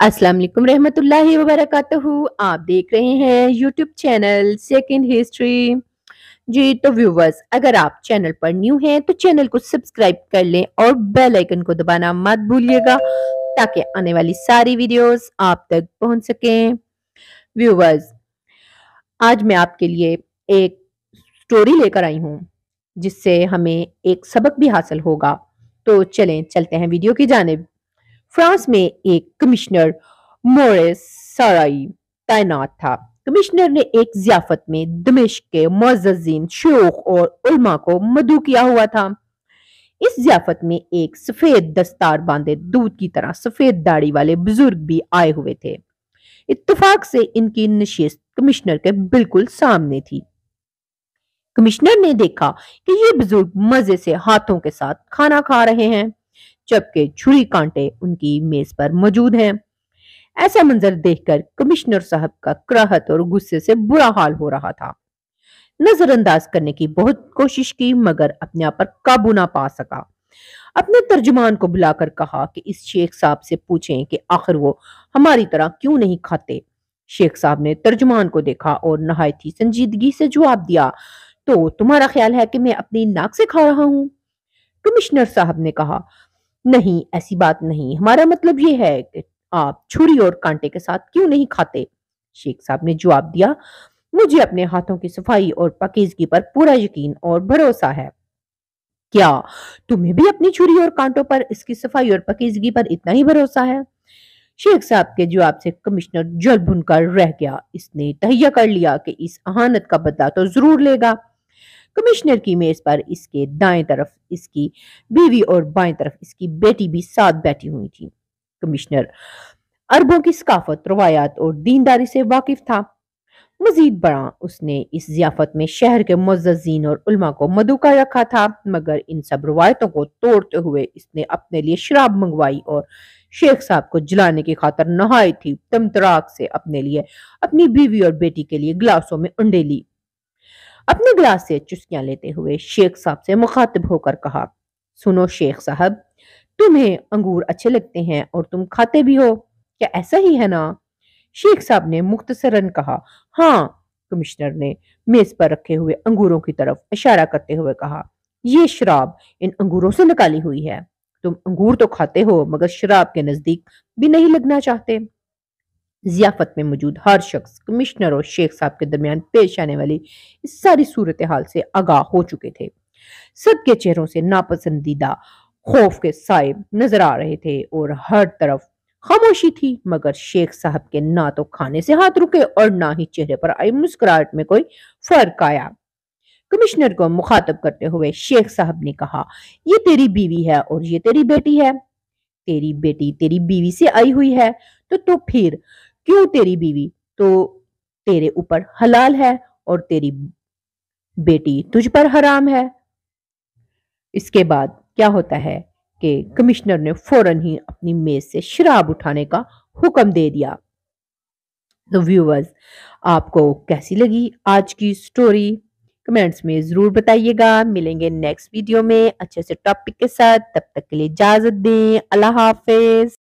असलम रहमत वरक आप देख रहे हैं यूट्यूब चैनल सेकेंड हिस्ट्री जी तो व्यूवर्स अगर आप चैनल पर न्यू हैं तो चैनल को सब्सक्राइब कर लें और बेल आइकन को दबाना मत भूलिएगा ताकि आने वाली सारी वीडियोस आप तक पहुंच सकें व्यूवर्स आज मैं आपके लिए एक स्टोरी लेकर आई हूं जिससे हमें एक सबक भी हासिल होगा तो चलें चलते हैं वीडियो की जानब फ्रांस में एक कमिश्नर मोरेस सराई तैनात था कमिश्नर ने एक जियाफत में दमिश्क के मोजीन शोख और उल्मा को मधु किया हुआ था इस जियाफत में एक सफेद दस्तार बांधे दूध की तरह सफेद दाढ़ी वाले बुजुर्ग भी आए हुए थे इतफाक से इनकी नशिस्त कमिश्नर के बिल्कुल सामने थी कमिश्नर ने देखा कि ये बुजुर्ग मजे से हाथों के साथ खाना खा रहे हैं जबकि छुरी कांटे उनकी मेज पर मौजूद हैं ऐसा मंजर देखकर कमिश्नर साहब का क्राहत और गुस्से से बुरा हाल हो रहा था नजरअंदाज करने की बहुत कोशिश की मगर अपने आप पर काबू ना पा सका अपने तर्जमान को बुलाकर कहा कि इस शेख साहब से पूछें कि आखिर वो हमारी तरह क्यों नहीं खाते शेख साहब ने तर्जुमान को देखा और नहायत ही संजीदगी से जवाब दिया तो तुम्हारा ख्याल है कि मैं अपनी नाक से खा रहा हूं कमिश्नर साहब ने कहा नहीं ऐसी बात नहीं हमारा मतलब ये है कि आप छुरी और कांटे के साथ क्यों नहीं खाते शेख साहब ने जवाब दिया मुझे अपने हाथों की सफाई और पकीजगी पर पूरा यकीन और भरोसा है क्या तुम्हें भी अपनी छुरी और कांटों पर इसकी सफाई और पकीजगी पर इतना ही भरोसा है शेख साहब के जवाब से कमिश्नर जल भुनकर रह गया इसने तहिया कर लिया कि इस अहानत का बदला तो जरूर लेगा कमिश्नर की मेज पर इसके दाएं तरफ इसकी बीवी और बाएं तरफ इसकी बेटी भी साथ बैठी हुई थी कमिश्नर अरबों की सकाफत रवायात और दीनदारी से वाकिफ था मजीद बड़ा उसने इस जियाफत में शहर के मुजीन और उल्मा को मधु का रखा था मगर इन सब रवायतों को तोड़ते हुए इसने अपने लिए शराब मंगवाई और शेख साहब को जलाने की खातर नहाई थी तमतराक से अपने लिए अपनी बीवी और बेटी के लिए गिलासों में अंडे ली अपने गिलास से चुस्कियां लेते हुए शेख साहब से मुखातिब होकर कहा सुनो शेख साहब तुम्हें अंगूर अच्छे लगते हैं और तुम खाते भी हो क्या ऐसा ही है ना शेख साहब ने मुख्तसरन कहा हाँ कमिश्नर ने मेज पर रखे हुए अंगूरों की तरफ इशारा करते हुए कहा यह शराब इन अंगूरों से निकाली हुई है तुम अंगूर तो खाते हो मगर शराब के नजदीक भी नहीं लगना चाहते जियाफत में मौजूद हर शख्स कमिश्नर और शेख साहब के दरमियान पेश आने वाली इस सारी सूरत हाल से आगाह हो चुके थे सबके चेहरों से नापसंदीदा खौफ के साय नजर आ रहे थे और हर तरफ खामोशी थी मगर शेख साहब के ना तो खाने से हाथ रुके और ना ही चेहरे पर आई मुस्कुराहट में कोई फर्क आया कमिश्नर को मुखातब करते हुए शेख साहब ने कहा ये तेरी बीवी है और ये तेरी बेटी है तेरी बेटी तेरी बीवी से आई हुई है तो तो फिर क्यों तेरी बीवी तो तेरे ऊपर हलाल है और तेरी बेटी तुझ पर हराम है इसके बाद क्या होता है कि कमिश्नर ने फौरन ही अपनी मेज से शराब उठाने का हुक्म दे दिया तो व्यूवर्स आपको कैसी लगी आज की स्टोरी कमेंट्स में ज़रूर बताइएगा मिलेंगे नेक्स्ट वीडियो में अच्छे से टॉपिक के साथ तब तक के लिए इजाज़त दें अल्लाह हाफिज